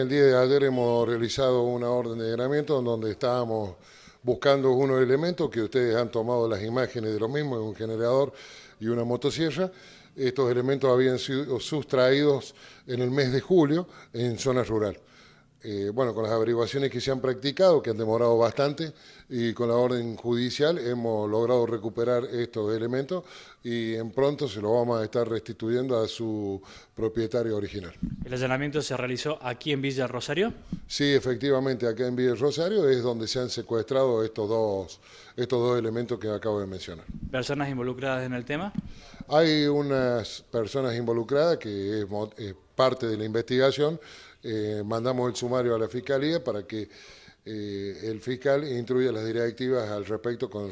El día de ayer hemos realizado una orden de allanamiento en donde estábamos buscando unos elementos que ustedes han tomado las imágenes de lo mismo, un generador y una motosierra. Estos elementos habían sido sustraídos en el mes de julio en zona rural. Eh, bueno, con las averiguaciones que se han practicado, que han demorado bastante, y con la orden judicial hemos logrado recuperar estos elementos y en pronto se los vamos a estar restituyendo a su propietario original. ¿El allanamiento se realizó aquí en Villa Rosario? Sí, efectivamente, acá en Villa Rosario es donde se han secuestrado estos dos, estos dos elementos que acabo de mencionar. ¿Personas involucradas en el tema? Hay unas personas involucradas que es, parte de la investigación. Eh, mandamos el sumario a la fiscalía para que eh, el fiscal instruya las directivas al respecto con,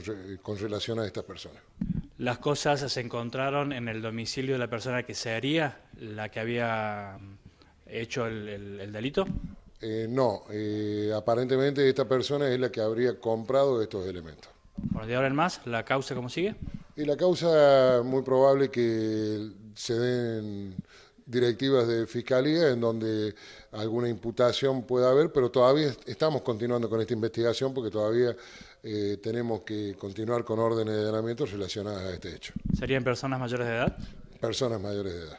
relación a estas personas. ¿Las cosas se encontraron en el domicilio de la persona que se haría la que había mm, hecho el delito? Eh, no, eh, aparentemente esta persona es la que habría comprado estos elementos. Por ahora más, ¿la causa cómo sigue? Y la causa muy probable que se den directivas de fiscalía en donde alguna imputación pueda haber, pero todavía estamos continuando con esta investigación porque todavía eh, tenemos que continuar con órdenes de allanamiento relacionadas a este hecho. ¿Serían personas mayores de edad? Personas mayores de edad.